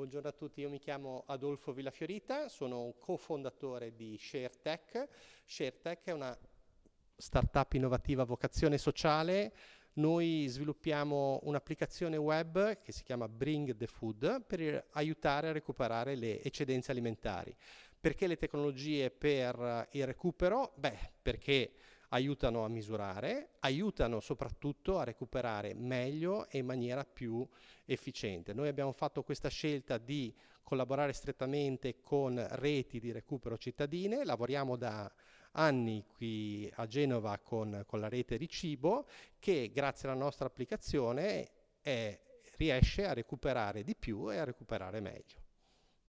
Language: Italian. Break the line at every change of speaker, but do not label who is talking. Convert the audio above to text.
Buongiorno a tutti, io mi chiamo Adolfo Villafiorita, sono un cofondatore di ShareTech. ShareTech è una startup innovativa a vocazione sociale. Noi sviluppiamo un'applicazione web che si chiama Bring the Food per aiutare a recuperare le eccedenze alimentari. Perché le tecnologie per il recupero? Beh, perché aiutano a misurare, aiutano soprattutto a recuperare meglio e in maniera più efficiente. Noi abbiamo fatto questa scelta di collaborare strettamente con reti di recupero cittadine, lavoriamo da anni qui a Genova con, con la rete Ricibo che grazie alla nostra applicazione è, riesce a recuperare di più e a recuperare meglio.